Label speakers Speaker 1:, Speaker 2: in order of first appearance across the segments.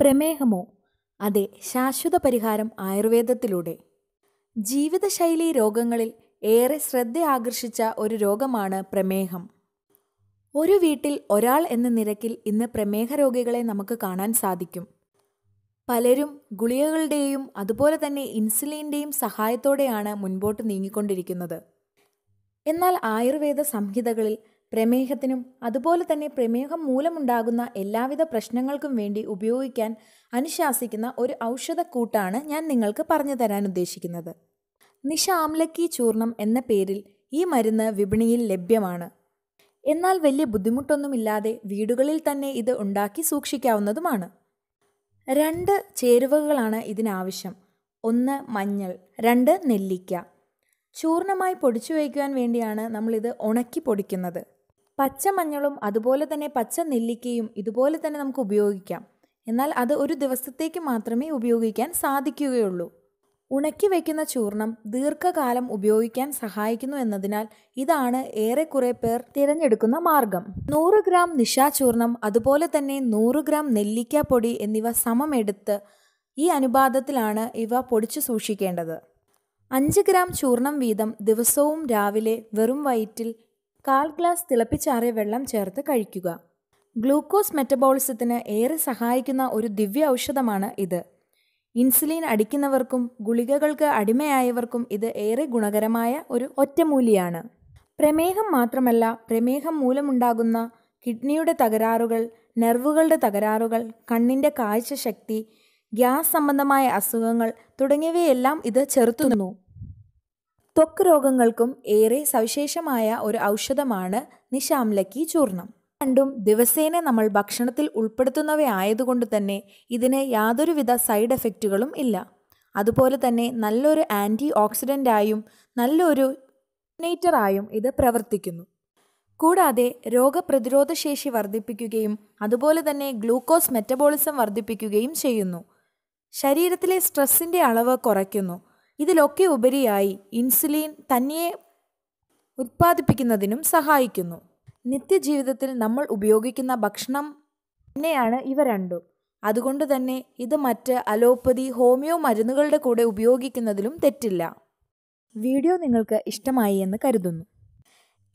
Speaker 1: പ്രമേഹമോ അതെ ശാശ്വത പരിഹാരം ആയുർവേദത്തിലൂടെ ജീവിതശൈലി രോഗങ്ങളിൽ ഏറെ ശ്രദ്ധ ആകർഷിച്ച ഒരു രോഗമാണ് പ്രമേഹം ഒരു വീട്ടിൽ ഒരാൾ എന്ന നിരക്കിൽ ഇന്ന് പ്രമേഹ രോഗികളെ നമുക്ക് കാണാൻ സാധിക്കും പലരും ഗുളികകളുടെയും അതുപോലെ തന്നെ ഇൻസുലിൻ്റെയും സഹായത്തോടെയാണ് മുൻപോട്ട് നീങ്ങിക്കൊണ്ടിരിക്കുന്നത് എന്നാൽ ആയുർവേദ സംഹിതകളിൽ പ്രമേഹത്തിനും അതുപോലെ തന്നെ പ്രമേഹം മൂലമുണ്ടാകുന്ന എല്ലാവിധ പ്രശ്നങ്ങൾക്കും വേണ്ടി ഉപയോഗിക്കാൻ അനുശാസിക്കുന്ന ഒരു ഔഷധക്കൂട്ടാണ് ഞാൻ നിങ്ങൾക്ക് പറഞ്ഞു തരാൻ ഉദ്ദേശിക്കുന്നത് നിഷ ആംലക്കി ചൂർണം എന്ന പേരിൽ ഈ മരുന്ന് വിപണിയിൽ ലഭ്യമാണ് എന്നാൽ വലിയ ബുദ്ധിമുട്ടൊന്നുമില്ലാതെ വീടുകളിൽ തന്നെ ഇത് ഉണ്ടാക്കി സൂക്ഷിക്കാവുന്നതുമാണ് രണ്ട് ചേരുവകളാണ് ഇതിനാവശ്യം ഒന്ന് മഞ്ഞൾ രണ്ട് നെല്ലിക്ക ചൂർണമായി പൊടിച്ചു വയ്ക്കുവാൻ വേണ്ടിയാണ് നമ്മളിത് ഉണക്കി പൊടിക്കുന്നത് പച്ച മഞ്ഞളും അതുപോലെ തന്നെ പച്ച നെല്ലിക്കയും ഇതുപോലെ തന്നെ നമുക്ക് ഉപയോഗിക്കാം എന്നാൽ അത് ഒരു ദിവസത്തേക്ക് മാത്രമേ ഉപയോഗിക്കാൻ സാധിക്കുകയുള്ളൂ ഉണക്കി വയ്ക്കുന്ന ചൂർണം ദീർഘകാലം ഉപയോഗിക്കാൻ സഹായിക്കുന്നു എന്നതിനാൽ ഇതാണ് ഏറെക്കുറെ പേർ തിരഞ്ഞെടുക്കുന്ന മാർഗം നൂറ് ഗ്രാം നിശാചൂർണം അതുപോലെ തന്നെ നൂറ് ഗ്രാം പൊടി എന്നിവ സമമെടുത്ത് ഈ അനുപാതത്തിലാണ് ഇവ പൊടിച്ചു സൂക്ഷിക്കേണ്ടത് അഞ്ച് ഗ്രാം ചൂർണം വീതം ദിവസവും രാവിലെ വെറും വയറ്റിൽ കാൽ ഗ്ലാസ് തിളപ്പിച്ചാറിയ വെള്ളം ചേർത്ത് കഴിക്കുക ഗ്ലൂക്കോസ് മെറ്റബോളിസത്തിന് ഏറെ സഹായിക്കുന്ന ഒരു ദിവ്യ ഔഷധമാണ് ഇത് ഇൻസുലിൻ അടിക്കുന്നവർക്കും ഗുളികകൾക്ക് അടിമയായവർക്കും ഇത് ഏറെ ഗുണകരമായ ഒരു ഒറ്റമൂലിയാണ് പ്രമേഹം മാത്രമല്ല പ്രമേഹം മൂലമുണ്ടാകുന്ന കിഡ്നിയുടെ തകരാറുകൾ നെർവുകളുടെ തകരാറുകൾ കണ്ണിൻ്റെ കാഴ്ചശക്തി ഗ്യാസ് സംബന്ധമായ അസുഖങ്ങൾ തുടങ്ങിയവയെല്ലാം ഇത് ചെറുത്തുന്നു ത്വക്ക് രോഗങ്ങൾക്കും ഏറെ സവിശേഷമായ ഒരു ഔഷധമാണ് നിശാംലക്കി ചൂർണം രണ്ടും ദിവസേന നമ്മൾ ഭക്ഷണത്തിൽ ഉൾപ്പെടുത്തുന്നവയായതുകൊണ്ട് തന്നെ ഇതിന് യാതൊരുവിധ സൈഡ് എഫക്റ്റുകളും ഇല്ല അതുപോലെ തന്നെ നല്ലൊരു ആൻറ്റി ഓക്സിഡൻ്റായും നല്ലൊരു നേറ്ററായും ഇത് പ്രവർത്തിക്കുന്നു കൂടാതെ രോഗപ്രതിരോധ ശേഷി വർദ്ധിപ്പിക്കുകയും അതുപോലെ തന്നെ ഗ്ലൂക്കോസ് മെറ്റബോളിസം വർദ്ധിപ്പിക്കുകയും ചെയ്യുന്നു ശരീരത്തിലെ സ്ട്രെസ്സിൻ്റെ അളവ് കുറയ്ക്കുന്നു ഇതിലൊക്കെ ഉപരിയായി ഇൻസുലിൻ തനിയെ ഉത്പാദിപ്പിക്കുന്നതിനും സഹായിക്കുന്നു നിത്യജീവിതത്തിൽ നമ്മൾ ഉപയോഗിക്കുന്ന ഭക്ഷണം തന്നെയാണ് ഇവ രണ്ടും അതുകൊണ്ട് തന്നെ ഇത് മറ്റ് അലോപ്പതി ഹോമിയോ മരുന്നുകളുടെ കൂടെ ഉപയോഗിക്കുന്നതിലും തെറ്റില്ല വീഡിയോ നിങ്ങൾക്ക് ഇഷ്ടമായി എന്ന് കരുതുന്നു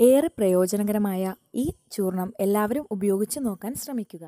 Speaker 1: ഏറെ പ്രയോജനകരമായ ഈ ചൂർണം എല്ലാവരും ഉപയോഗിച്ച് നോക്കാൻ ശ്രമിക്കുക